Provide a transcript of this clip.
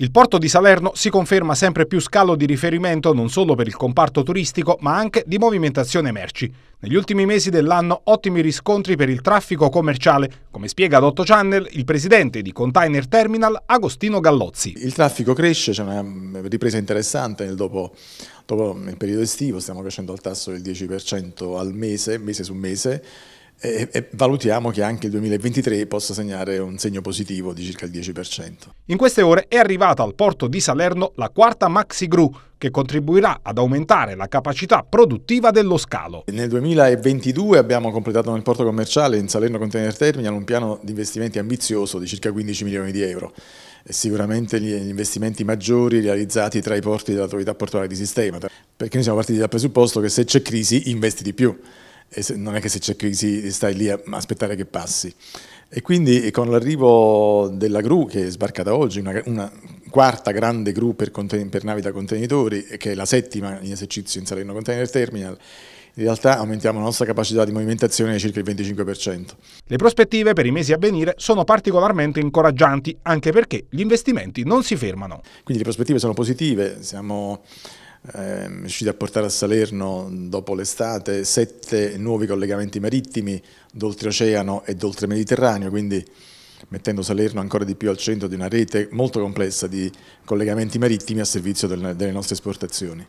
Il porto di Salerno si conferma sempre più scalo di riferimento non solo per il comparto turistico ma anche di movimentazione merci. Negli ultimi mesi dell'anno ottimi riscontri per il traffico commerciale, come spiega ad 8 Channel il presidente di Container Terminal Agostino Gallozzi. Il traffico cresce, c'è una ripresa interessante dopo, dopo il periodo estivo, stiamo crescendo al tasso del 10% al mese, mese su mese e, e, valutiamo che anche il 2023 possa segnare un segno positivo di circa il 10%. In queste ore è arrivata al porto di Salerno la quarta Maxi Gru che contribuirà ad aumentare la capacità produttiva dello scalo. Nel 2022 abbiamo completato nel porto commerciale in Salerno Container Terminal un piano di investimenti ambizioso di circa 15 milioni di euro. sicuramente gli investimenti maggiori realizzati tra i porti dell'autorità portuale di sistema, perché noi siamo partiti dal presupposto che se c'è crisi investi di più se, non è che se c'è crisi stai lì a aspettare che passi. E quindi con l'arrivo della gru che sbarca da oggi, una, una quarta grande gru per, per, navi da contenitori, che è la settima in esercizio in Salerno Container Terminal, in realtà aumentiamo la nostra capacità di movimentazione di circa il 25%. Le prospettive per i mesi a venire sono particolarmente incoraggianti, anche perché gli investimenti non si fermano. Quindi le prospettive sono positive, siamo ehm, riuscito a portare a Salerno dopo l'estate sette nuovi collegamenti marittimi d'oltreoceano e d'oltre Mediterraneo, quindi mettendo Salerno ancora di più al centro di una rete molto complessa di collegamenti marittimi a servizio delle nostre esportazioni.